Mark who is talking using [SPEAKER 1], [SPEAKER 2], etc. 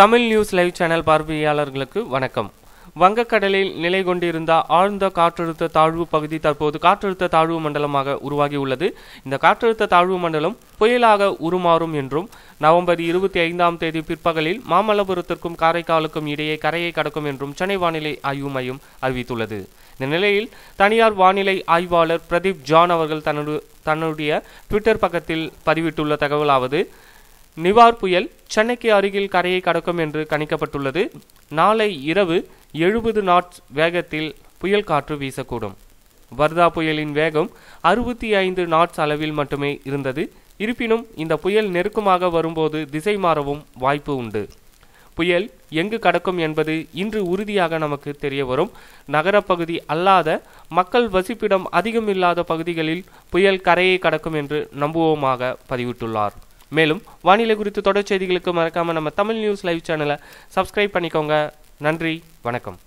[SPEAKER 1] Tamil news live channel பார்வையாளர்களுக்கு வணக்கம் வங்கக்கடலில் நிலை கொண்டிருந்த ஆழ்ந்த காற்றழுத்த தாழ்வு பகுதி தற்போது காற்றழுத்த தாழ்வு மண்டலமாக உருவாகியுள்ளது இந்த காற்றழுத்த தாழ்வு மண்டலம் புயலாக உருமாறும் என்றும் நவம்பர் இருபத்தி ஐந்தாம் தேதி பிற்பகலில் மாமல்லபுரத்திற்கும் காரைக்காலுக்கும் இடையே கரையை கடக்கும் என்றும் சென்னை வானிலை ஆய்வு மையம் அறிவித்துள்ளது இந்த நிலையில் தனியார் வானிலை ஆய்வாளர் பிரதீப் ஜான் அவர்கள் தன்னுடைய தன்னுடைய ட்விட்டர் பக்கத்தில் பதிவிட்டுள்ள தகவலாவது நிவார் புயல் சென்னைக்கு அருகில் கரையை கடக்கும் என்று கணிக்கப்பட்டுள்ளது நாளை இரவு எழுபது நாட்ஸ் வேகத்தில் புயல் காற்று வீசக்கூடும் வர்தா புயலின் வேகம் அறுபத்தி ஐந்து நாட்ஸ் அளவில் மட்டுமே இருந்தது இருப்பினும் இந்த புயல் நெருக்கமாக வரும்போது திசை மாறவும் வாய்ப்பு உண்டு புயல் எங்கு கடக்கும் என்பது இன்று உறுதியாக நமக்கு தெரிய வரும் நகரப்பகுதி அல்லாத மக்கள் வசிப்பிடம் அதிகம் இல்லாத பகுதிகளில் புயல் கரையை கடக்கும் என்று நம்புவோமாக பதிவிட்டுள்ளார் மேலும் வானிலை குறித்து தொடர் செய்திகளுக்கு மறக்காமல் நம்ம தமிழ் நியூஸ் லைவ் சேனலை சப்ஸ்கிரைப் பண்ணிக்கோங்க நன்றி வணக்கம்